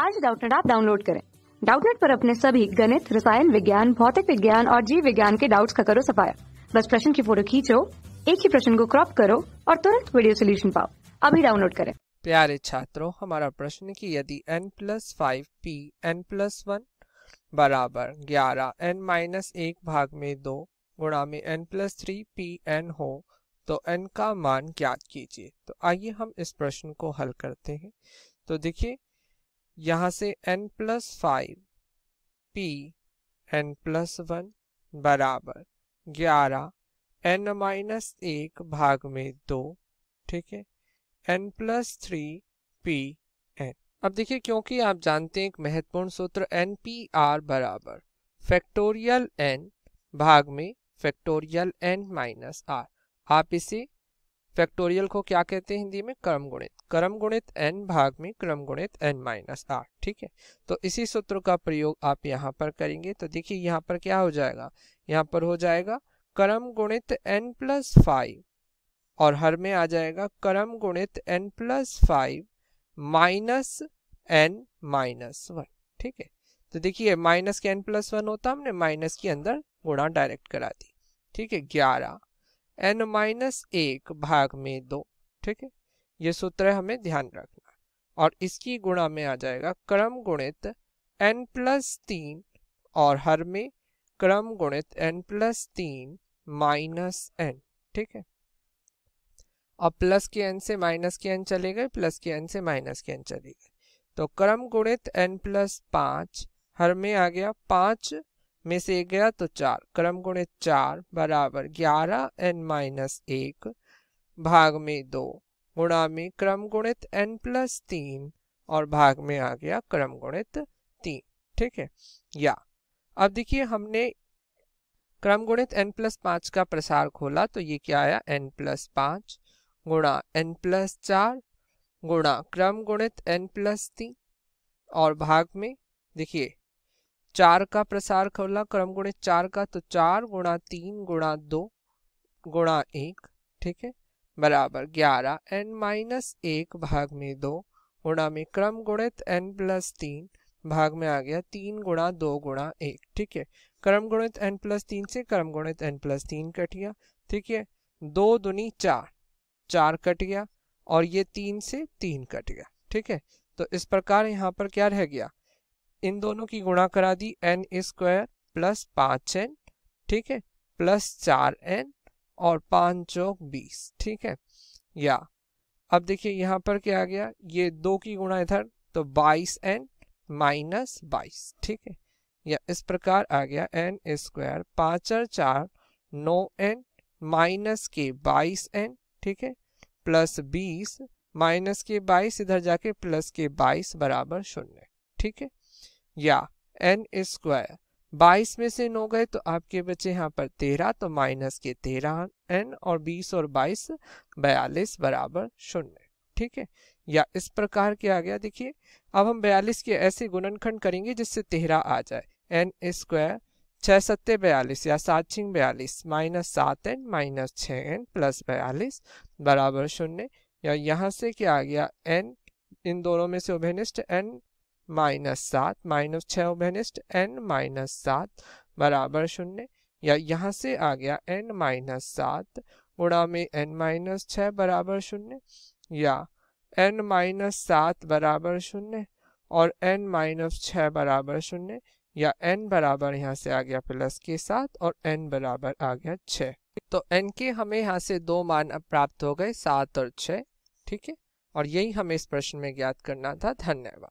आज डाउटनेट आप डाउनलोड करें डाउटनेट पर अपने सभी गणित रसायन विज्ञान भौतिक विज्ञान और जीव विज्ञान के डाउट्स का करो सफाया बस प्रश्न की फोटो खींचो एक ही प्रश्न को क्रॉप करो और तुरंत वीडियो सोल्यूशन पाओ अभी डाउनलोड करें प्यारे छात्रों हमारा प्रश्न की यदि N plus five P N plus one बराबर ग्यारह एन माइनस एक भाग में दो गुणा में N plus three P N हो तो एन का मान ज्ञात कीजिए तो आइए हम इस प्रश्न को हल करते हैं तो देखिए यहाँ से n plus five P N plus one बराबर ग्यारह एन माइनस एक भाग में दो ठीक है N plus three P N अब देखिए क्योंकि आप जानते हैं एक महत्वपूर्ण सूत्र एन पी आर बराबर फैक्टोरियल एन भाग में फैक्टोरियल एन माइनस आर आप इसे फैक्टोरियल को क्या कहते हैं हिंदी में क्रम गुणित क्रम गुणित एन भाग में क्रम गुणित एन माइनस आर ठीक है तो इसी सूत्र का प्रयोग आप यहाँ पर करेंगे तो देखिए यहाँ पर क्या हो जाएगा यहाँ पर हो जाएगा क्रम गुणित एन प्लस फाइव और हर में आ जाएगा क्रम गुणित N plus five minus N minus one ठीक है तो देखिए माइनस के एन प्लस वन होता हमने माइनस के अंदर गुणा डायरेक्ट करा दी ठीक है ग्यारह एन माइनस एक भाग में दो ठीक है ये सूत्र हमें ध्यान रखना और इसकी गुणा में आ जाएगा क्रम गुणित एन प्लस तीन और हर में क्रम गुणित एन प्लस तीन माइनस एन ठीक है और प्लस के एन से माइनस के एन चले गए प्लस के एन से माइनस के एन चले गए तो क्रम गुणित एन प्लस पांच हर में आ गया पांच में से एक गया तो चार क्रम गुणित चार बराबर ग्यारह एन माइनस एक भाग में दो गुणा में क्रम गुणित एन प्लस तीन और भाग में आ गया क्रम गुणित तीन ठीक है या अब देखिए हमने क्रम गुणित एन प्लस पाँच का प्रसार खोला तो ये क्या आया एन प्लस पाँच गुणा एन प्लस चार गुणा क्रम गुणित एन प्लस तीन और भाग में देखिए चार का प्रसार खोला क्रम गुणे चार का तो चार गुणा तीन गुणा दो गुणा एक ठीक है बराबर ग्यारह एन माइनस एक भाग में दो गुणा में क्रम गुणित एन प्लस तीन भाग में आ गया तीन गुणा दो गुणा एक ठीक है क्रम गुणित एन प्लस तीन से क्रम गुणित एन प्लस तीन कट गया ठीक है दो दुनी चार चार कट गया और ये तीन से तीन कट गया ठीक है तो इस प्रकार यहाँ पर क्या रह गया इन दोनों की गुणा करा दी एन स्क्वायर प्लस पाँच एन ठीक है प्लस चार एन और पाँच चौक बीस ठीक है या अब देखिए यहाँ पर क्या आ गया ये दो की गुणा इधर तो बाईस एन माइनस बाईस ठीक है या इस प्रकार आ गया एन स्क्वायर पाँच और चार नौ एन माइनस के बाईस एन ठीक है प्लस बीस माइनस के बाईस इधर जाके प्लस के बाईस बराबर शून्य ठीक है या एन स्क्वायर बाईस में से नौ गए तो आपके बचे यहाँ पर तेरह तो माइनस के तेरह एन और बीस और बाईस बयालीस बराबर शून्य ठीक है या इस प्रकार के आ गया देखिए अब हम बयालीस के ऐसे गुणनखंड करेंगे जिससे तेरह आ जाए एन स्क्वायर छः सत्ते बयालीस या सात छिंग बयालीस माइनस सात एन माइनस छः एन प्लस बयालीस बराबर शून्य या यहाँ से क्या आ गया एन इन दोनों में से उभयनिष्ठ एन माइनस सात माइनस छ माइनस एन माइनस सात बराबर शून्य या यहाँ से आ गया एन माइनस सात गुणा में एन माइनस छः बराबर शून्य या एन माइनस सात बराबर शून्य और एन माइनस छः बराबर शून्य या एन बराबर यहाँ से आ गया प्लस के साथ और एन बराबर आ गया छ तो एन के हमें यहाँ से दो मान प्राप्त हो गए सात और छ ठीक है और यही हमें इस प्रश्न में ज्ञात करना था धन्यवाद